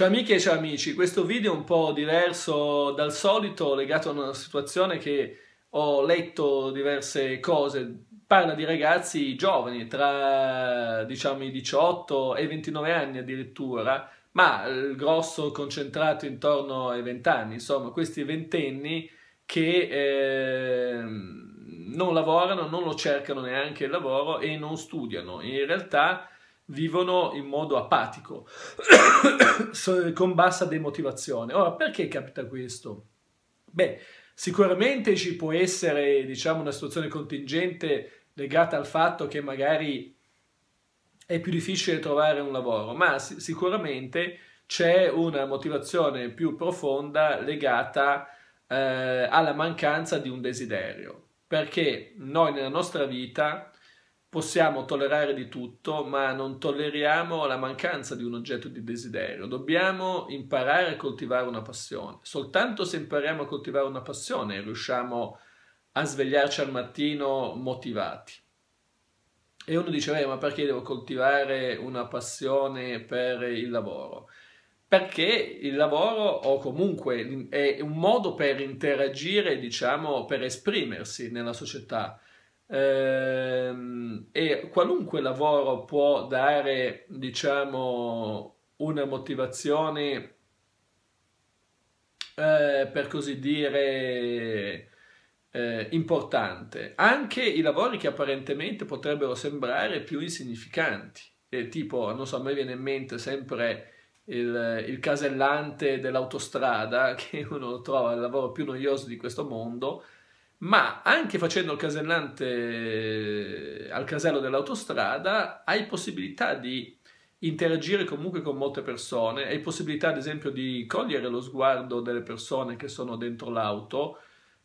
Ciao amiche e ciao amici, questo video è un po' diverso dal solito, legato a una situazione che ho letto diverse cose. Parla di ragazzi giovani, tra diciamo i 18 e i 29 anni addirittura, ma il grosso concentrato intorno ai 20 anni, insomma questi ventenni che eh, non lavorano, non lo cercano neanche il lavoro e non studiano. In realtà vivono in modo apatico, con bassa demotivazione. Ora, perché capita questo? Beh, sicuramente ci può essere, diciamo, una situazione contingente legata al fatto che magari è più difficile trovare un lavoro, ma sicuramente c'è una motivazione più profonda legata eh, alla mancanza di un desiderio, perché noi nella nostra vita Possiamo tollerare di tutto, ma non tolleriamo la mancanza di un oggetto di desiderio. Dobbiamo imparare a coltivare una passione. Soltanto se impariamo a coltivare una passione riusciamo a svegliarci al mattino motivati. E uno dice, eh, ma perché devo coltivare una passione per il lavoro? Perché il lavoro o comunque è un modo per interagire, diciamo, per esprimersi nella società ehm, e qualunque lavoro può dare, diciamo, una motivazione, eh, per così dire, eh, importante. Anche i lavori che apparentemente potrebbero sembrare più insignificanti, eh, tipo, non so, a me viene in mente sempre... Il, il, casellante dell'autostrada, che uno trova il lavoro più noioso di questo mondo, ma anche facendo il casellante eh, al casello dell'autostrada hai possibilità di interagire comunque con molte persone, hai possibilità ad esempio di cogliere lo sguardo delle persone che sono dentro l'auto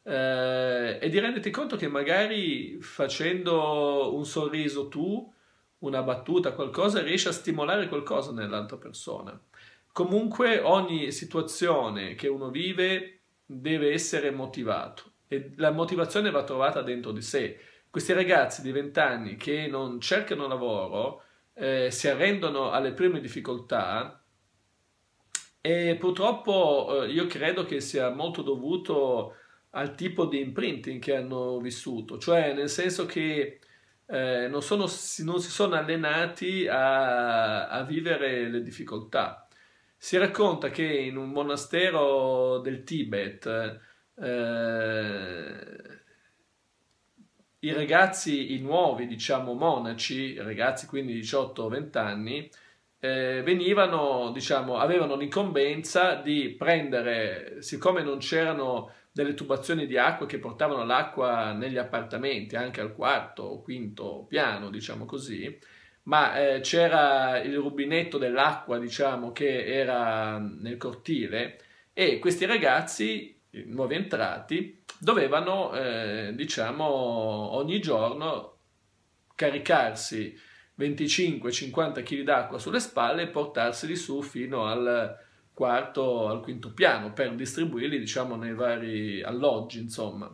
eh, e di renderti conto che magari facendo un sorriso tu, una battuta, qualcosa, riesci a stimolare qualcosa nell'altra persona. Comunque ogni situazione che uno vive deve essere motivato e la motivazione va trovata dentro di sé. Questi ragazzi di 20 anni che non cercano lavoro, eh, si arrendono alle prime difficoltà e purtroppo eh, io credo che sia molto dovuto al tipo di imprinting che hanno vissuto, cioè nel senso che eh, non, sono, non, si sono allenati a, a vivere le difficoltà. Si racconta che in un monastero del Tibet eh, i ragazzi, i nuovi, diciamo, monaci, ragazzi quindi 18-20 anni, eh, venivano, diciamo, avevano l'incombenza di prendere, siccome non c'erano delle tubazioni di acqua che portavano l'acqua negli appartamenti, anche al quarto o quinto piano, diciamo così, ma eh, c'era il rubinetto dell'acqua, diciamo, che era nel cortile e questi ragazzi i nuovi entrati, dovevano, eh, diciamo, ogni giorno caricarsi 25-50 kg d'acqua sulle spalle e portarseli su fino al quarto, al quinto piano per distribuirli, diciamo, nei vari alloggi, insomma.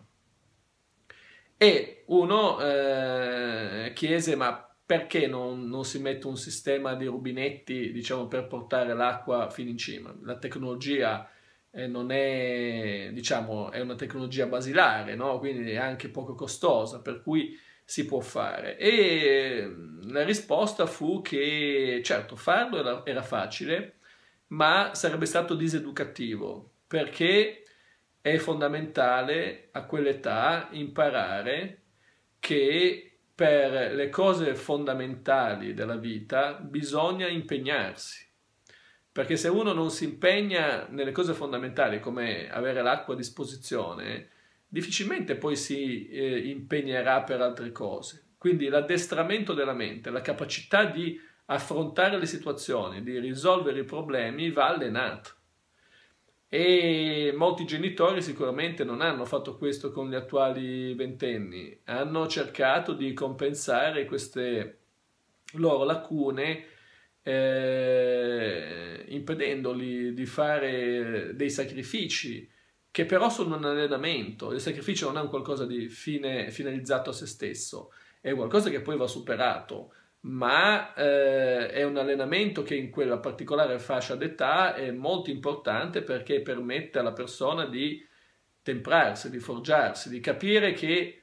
E uno eh, chiese, ma perché non, non, si mette un sistema di rubinetti, diciamo, per portare l'acqua fino in cima? La tecnologia eh, non è, diciamo, è una tecnologia basilare, no? quindi è anche poco costosa, per cui si può fare. E la risposta fu che, certo, farlo era, era facile, ma sarebbe stato diseducativo, perché è fondamentale a quell'età imparare che per le cose fondamentali della vita bisogna impegnarsi perché se uno non si impegna nelle cose fondamentali come avere l'acqua a disposizione, difficilmente poi si eh, impegnerà per altre cose. Quindi l'addestramento della mente, la capacità di affrontare le situazioni, di risolvere i problemi va allenato. E molti genitori sicuramente non hanno fatto questo con gli attuali ventenni, hanno cercato di compensare queste loro lacune eh, impedendogli di fare dei sacrifici che però sono un allenamento. Il sacrificio non è un qualcosa di fine, finalizzato a se stesso, è qualcosa che poi va superato, ma eh, è un allenamento che in quella particolare fascia d'età è molto importante perché permette alla persona di temprarsi, di forgiarsi, di capire che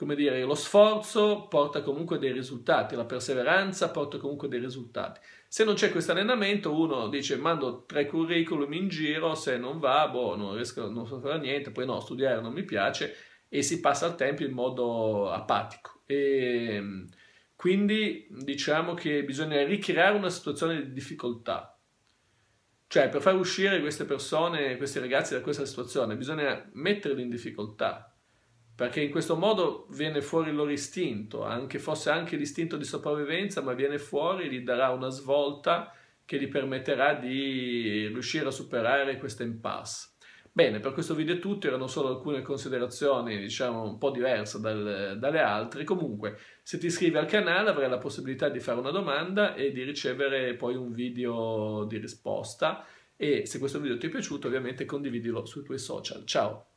come dire, lo sforzo porta comunque dei risultati, la perseveranza porta comunque dei risultati. Se non c'è questo allenamento, uno dice mando tre curriculum in giro, se non va, boh, non riesco, non so fare niente, poi no, studiare non mi piace e si passa il tempo in modo apatico. E ehm, quindi diciamo che bisogna ricreare una situazione di difficoltà. Cioè, per far uscire queste persone, questi ragazzi da questa situazione, bisogna metterli in difficoltà, perché in questo modo viene fuori il loro istinto, anche fosse anche l'istinto di sopravvivenza, ma viene fuori, gli darà una svolta che gli permetterà di riuscire a superare questa impasse. Bene, per questo video è tutto, erano solo alcune considerazioni, diciamo, un po' diverse dal, dalle altre. Comunque, se ti iscrivi al canale avrai la possibilità di fare una domanda e di ricevere poi un video di risposta. E se questo video ti è piaciuto, ovviamente condividilo sui tuoi social. Ciao!